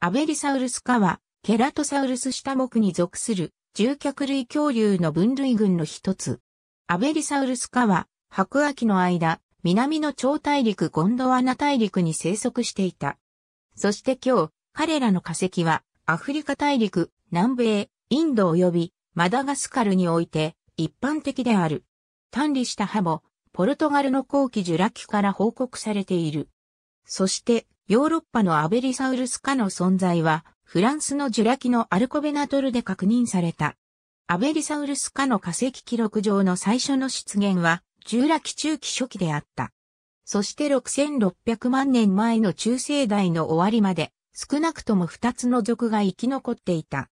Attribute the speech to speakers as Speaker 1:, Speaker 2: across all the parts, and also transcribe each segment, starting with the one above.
Speaker 1: アベリサウルス科は、ケラトサウルス下目に属する、獣脚類恐竜の分類群の一つ。アベリサウルス科は、白亜紀の間、南の超大陸ゴンドワナ大陸に生息していた。そして今日、彼らの化石は、アフリカ大陸、南米、インド及び、マダガスカルにおいて、一般的である。単理した歯も、ポルトガルの後期ジュラ紀から報告されている。そして、ヨーロッパのアベリサウルス科の存在は、フランスのジュラ紀のアルコベナトルで確認された。アベリサウルス科の化石記録上の最初の出現は、ジュラ紀中期初期であった。そして6600万年前の中世代の終わりまで、少なくとも2つの族が生き残っていた。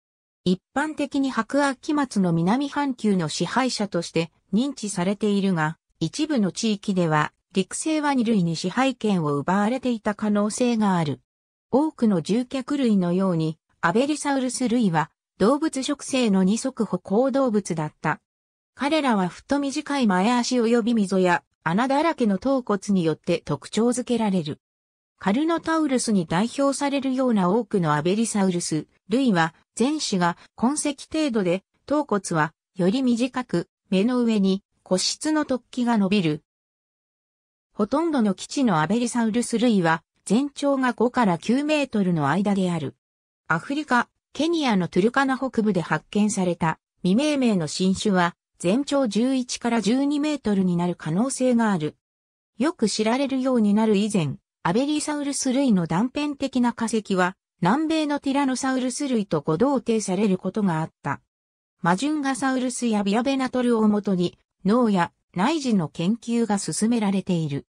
Speaker 1: 一般的に白亜紀末の南半球の支配者として認知されているが、一部の地域では陸生は二類に支配権を奪われていた可能性がある。多くの獣脚類のように、アベリサウルス類は動物食性の二足歩行動物だった。彼らはふと短い前足及び溝や穴だらけの頭骨によって特徴づけられる。カルノタウルスに代表されるような多くのアベリサウルス類は前肢が痕跡程度で頭骨はより短く目の上に個室の突起が伸びるほとんどの基地のアベリサウルス類は全長が5から9メートルの間である。アフリカ、ケニアのトゥルカナ北部で発見された未命名の新種は全長11から12メートルになる可能性がある。よく知られるようになる以前、アベリサウルス類の断片的な化石は南米のティラノサウルス類と誤同定されることがあった。マジュンガサウルスやビアベナトルをもとに脳や内耳の研究が進められている。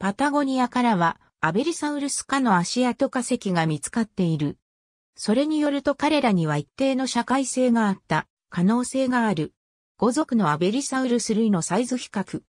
Speaker 1: パタゴニアからはアベリサウルス科の足跡化石が見つかっている。それによると彼らには一定の社会性があった可能性がある。五族のアベリサウルス類のサイズ比較。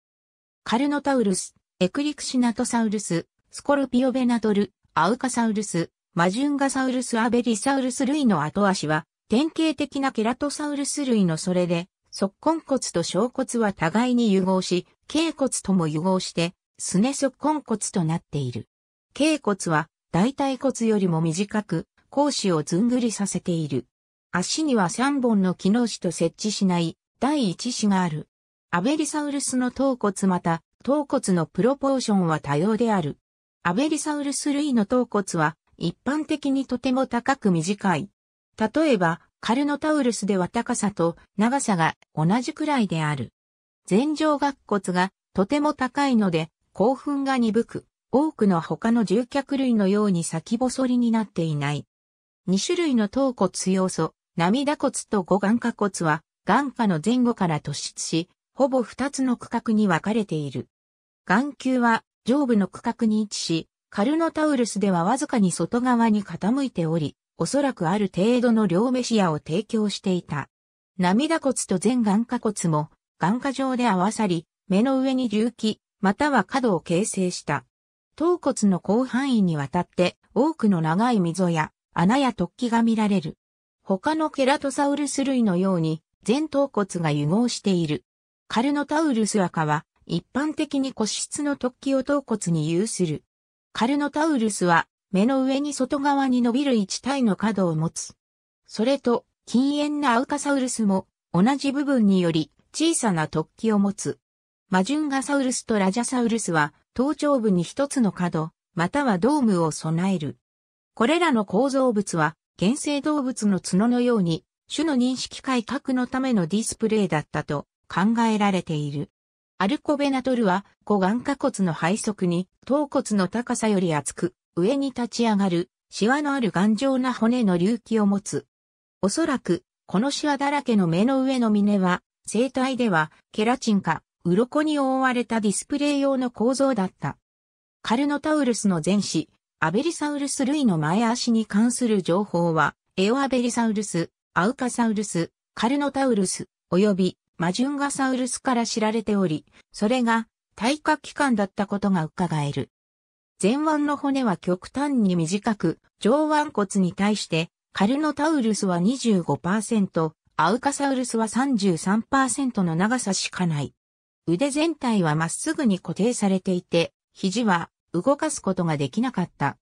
Speaker 1: カルノタウルス、エクリクシナトサウルス、スコルピオベナトル、アウカサウルス、マジュンガサウルスアベリサウルス類の後足は典型的なケラトサウルス類のそれで足根骨と小骨は互いに融合し、頸骨とも融合して、すね足根骨となっている。頸骨は大腿骨よりも短く、甲子をずんぐりさせている。足には3本の機能子と設置しない第一子がある。アベリサウルスの頭骨また頭骨のプロポーションは多様である。アベリサウルス類の頭骨は一般的にとても高く短い。例えば、カルノタウルスでは高さと長さが同じくらいである。前上顎骨がとても高いので、興奮が鈍く、多くの他の獣脚類のように先細りになっていない。2種類の頭骨要素、涙骨と五眼下骨は、眼下の前後から突出し、ほぼ2つの区画に分かれている。眼球は上部の区画に位置し、カルノタウルスではわずかに外側に傾いており、おそらくある程度の両メシアを提供していた。涙骨と全眼下骨も眼下状で合わさり、目の上に隆起、または角を形成した。頭骨の広範囲にわたって多くの長い溝や穴や突起が見られる。他のケラトサウルス類のように全頭骨が融合している。カルノタウルス赤は一般的に骨質の突起を頭骨に有する。カルノタウルスは目の上に外側に伸びる一体の角を持つ。それと、禁煙なアウカサウルスも、同じ部分により、小さな突起を持つ。マジュンガサウルスとラジャサウルスは、頭頂部に一つの角、またはドームを備える。これらの構造物は、原生動物の角のように、種の認識改革のためのディスプレイだったと考えられている。アルコベナトルは、股眼下骨の背側に、頭骨の高さより厚く、上に立ち上がる、シワのある頑丈な骨の隆起を持つ。おそらく、このシワだらけの目の上の峰は、生体では、ケラチンか、鱗に覆われたディスプレイ用の構造だった。カルノタウルスの前肢、アベリサウルス類の前足に関する情報は、エオアベリサウルス、アウカサウルス、カルノタウルス、及びマジュンガサウルスから知られており、それが、対価期間だったことが伺える。前腕の骨は極端に短く、上腕骨に対して、カルノタウルスは25%、アウカサウルスは33%の長さしかない。腕全体はまっすぐに固定されていて、肘は動かすことができなかった。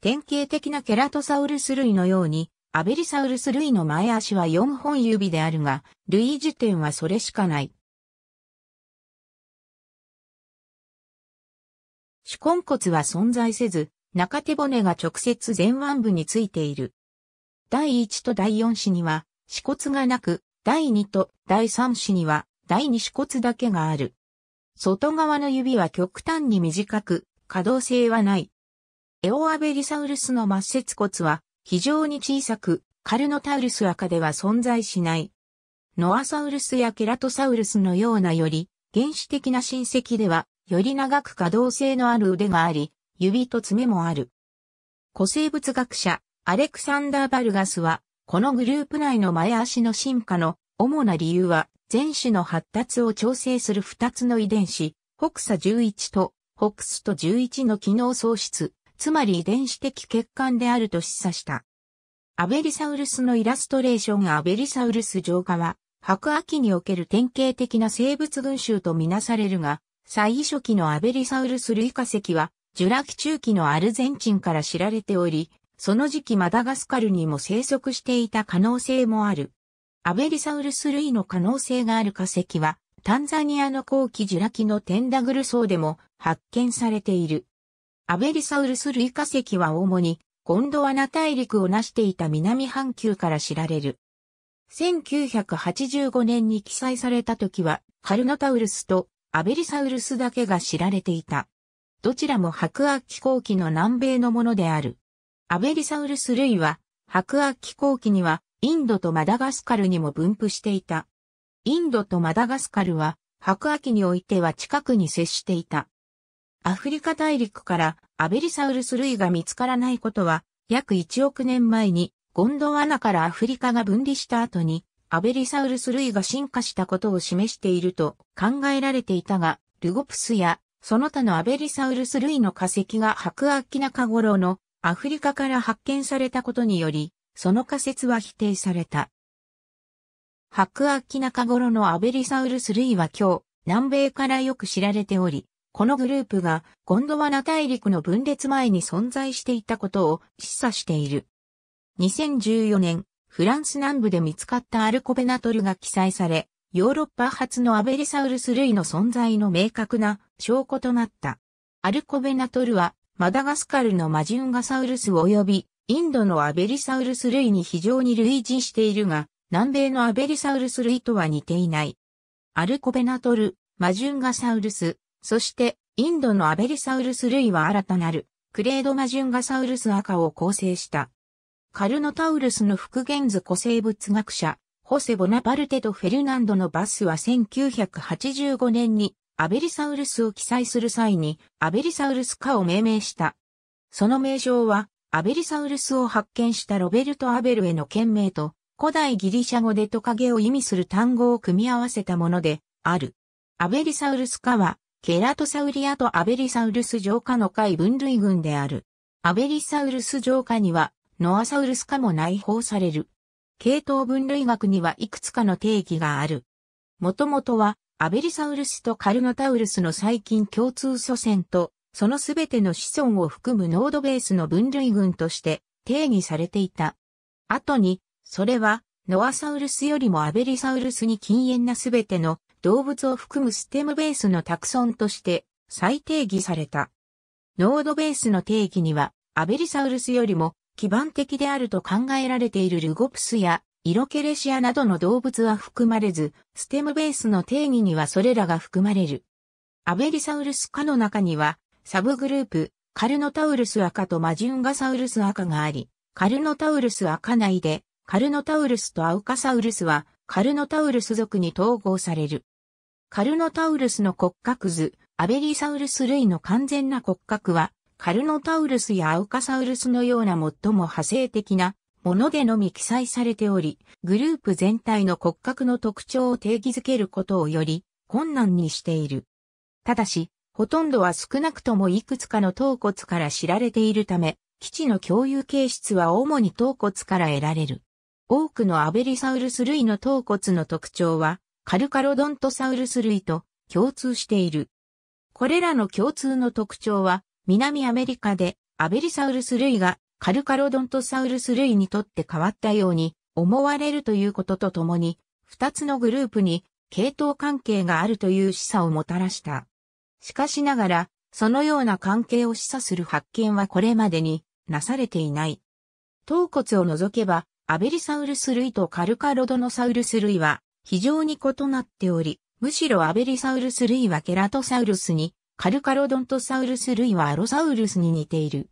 Speaker 1: 典型的なケラトサウルス類のように、アベリサウルス類の前足は4本指であるが、類似点はそれしかない。手根骨は存在せず、中手骨が直接前腕部についている。第1と第4子には、死骨がなく、第2と第3子には、第2死骨だけがある。外側の指は極端に短く、可動性はない。エオアベリサウルスの末節骨は、非常に小さく、カルノタウルス赤では存在しない。ノアサウルスやケラトサウルスのようなより、原始的な親戚ではより長く可動性のある腕があり、指と爪もある。古生物学者、アレクサンダー・バルガスは、このグループ内の前足の進化の主な理由は、全種の発達を調整する2つの遺伝子、ホクサ11とホクスト11の機能喪失、つまり遺伝子的欠陥であると示唆した。アベリサウルスのイラストレーションアベリサウルス浄化は、白亜紀における典型的な生物群衆とみなされるが、最初期のアベリサウルス類化石は、ジュラ紀中期のアルゼンチンから知られており、その時期マダガスカルにも生息していた可能性もある。アベリサウルス類の可能性がある化石は、タンザニアの後期ジュラ紀のテンダグル層でも発見されている。アベリサウルス類化石は主にゴンドワナ大陸を成していた南半球から知られる。1985年に記載された時はカルノタウルスとアベリサウルスだけが知られていた。どちらも白亜紀後期の南米のものである。アベリサウルス類は、白亜紀後期には、インドとマダガスカルにも分布していた。インドとマダガスカルは、白亜紀においては近くに接していた。アフリカ大陸からアベリサウルス類が見つからないことは、約1億年前にゴンドワナからアフリカが分離した後にアベリサウルス類が進化したことを示していると考えられていたが、ルゴプスやその他のアベリサウルス類の化石が白亜紀中頃のアフリカから発見されたことにより、その仮説は否定された。白亜紀中頃のアベリサウルス類は今日、南米からよく知られており、このグループがゴンドワナ大陸の分裂前に存在していたことを示唆している。2014年、フランス南部で見つかったアルコベナトルが記載され、ヨーロッパ初のアベリサウルス類の存在の明確な証拠となった。アルコベナトルは、マダガスカルのマジュンガサウルス及び、インドのアベリサウルス類に非常に類似しているが、南米のアベリサウルス類とは似ていない。アルコベナトル、マジュンガサウルス、そしてインドのアベリサウルス類は新たなる、クレードマジュンガサウルス赤を構成した。カルノタウルスの復元図古生物学者、ホセ・ボナパルテとフェルナンドのバスは1985年にアベリサウルスを記載する際にアベリサウルス化を命名した。その名称はアベリサウルスを発見したロベルト・アベルへの件名と古代ギリシャ語でトカゲを意味する単語を組み合わせたものである。アベリサウルス化はケラトサウリアとアベリサウルス浄化の回分類群である。アベリサウルス浄化にはノアサウルス科も内包される。系統分類学にはいくつかの定義がある。もともとは、アベリサウルスとカルノタウルスの最近共通祖先と、そのすべての子孫を含むノードベースの分類群として定義されていた。後に、それは、ノアサウルスよりもアベリサウルスに禁煙なすべての動物を含むステムベースのタクソンとして再定義された。ノードベースの定義には、アベリサウルスよりも基盤的であると考えられているルゴプスやイロケレシアなどの動物は含まれず、ステムベースの定義にはそれらが含まれる。アベリサウルス科の中には、サブグループ、カルノタウルス赤とマジンガサウルス赤があり、カルノタウルス赤内で、カルノタウルスとアウカサウルスは、カルノタウルス属に統合される。カルノタウルスの骨格図、アベリサウルス類の完全な骨格は、カルノタウルスやアウカサウルスのような最も派生的なものでのみ記載されており、グループ全体の骨格の特徴を定義づけることをより困難にしている。ただし、ほとんどは少なくともいくつかの頭骨から知られているため、基地の共有形質は主に頭骨から得られる。多くのアベリサウルス類の頭骨の特徴は、カルカロドントサウルス類と共通している。これらの共通の特徴は、南アメリカでアベリサウルス類がカルカロドントサウルス類にとって変わったように思われるということとともに、二つのグループに系統関係があるという示唆をもたらした。しかしながら、そのような関係を示唆する発見はこれまでになされていない。頭骨を除けば、アベリサウルス類とカルカロドノサウルス類は非常に異なっており、むしろアベリサウルス類はケラトサウルスにカルカロドントサウルス類はアロサウルスに似ている。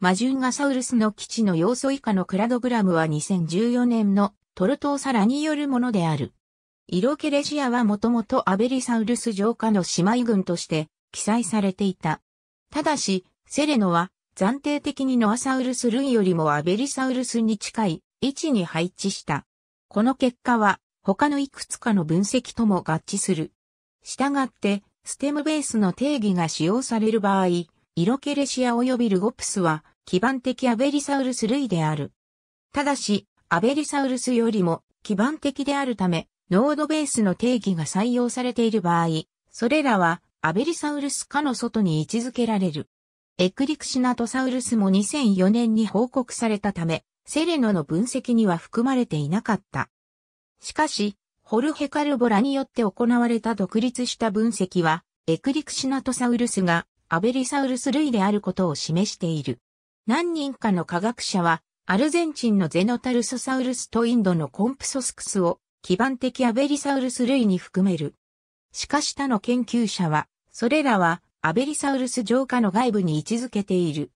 Speaker 1: マジュンガサウルスの基地の要素以下のクラドグラムは2014年のトルトーサラによるものである。イロケレシアはもともとアベリサウルス上下の姉妹群として記載されていた。ただし、セレノは暫定的にノアサウルス類よりもアベリサウルスに近い位置に配置した。この結果は他のいくつかの分析とも合致する。したがって、ステムベースの定義が使用される場合、イロケレシア及びルゴプスは基盤的アベリサウルス類である。ただし、アベリサウルスよりも基盤的であるため、ノードベースの定義が採用されている場合、それらはアベリサウルス科の外に位置づけられる。エクリクシナトサウルスも2004年に報告されたため、セレノの分析には含まれていなかった。しかし、ホルヘ・カルボラによって行われた独立した分析は、エクリクシナトサウルスがアベリサウルス類であることを示している。何人かの科学者は、アルゼンチンのゼノタルソサウルスとインドのコンプソスクスを基盤的アベリサウルス類に含める。しかし他の研究者は、それらはアベリサウルス浄化の外部に位置づけている。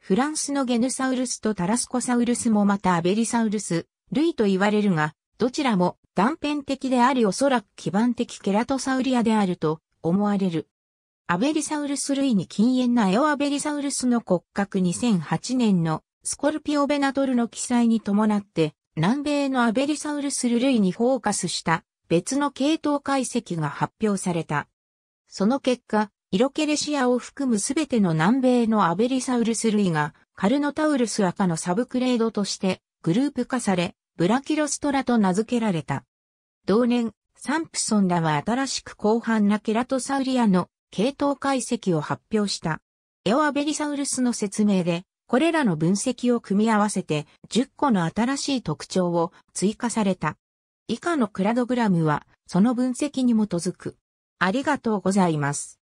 Speaker 1: フランスのゲヌサウルスとタラスコサウルスもまたアベリサウルス類と言われるが、どちらも断片的でありおそらく基盤的ケラトサウリアであると思われる。アベリサウルス類に禁煙なエオアベリサウルスの骨格2008年のスコルピオベナトルの記載に伴って南米のアベリサウルス類にフォーカスした別の系統解析が発表された。その結果、イロケレシアを含むすべての南米のアベリサウルス類がカルノタウルス赤のサブクレードとしてグループ化され、ブラキロストラと名付けられた。同年、サンプソンらは新しく広範なケラトサウリアの系統解析を発表した。エオアベリサウルスの説明で、これらの分析を組み合わせて10個の新しい特徴を追加された。以下のクラドグラムはその分析に基づく。ありがとうございます。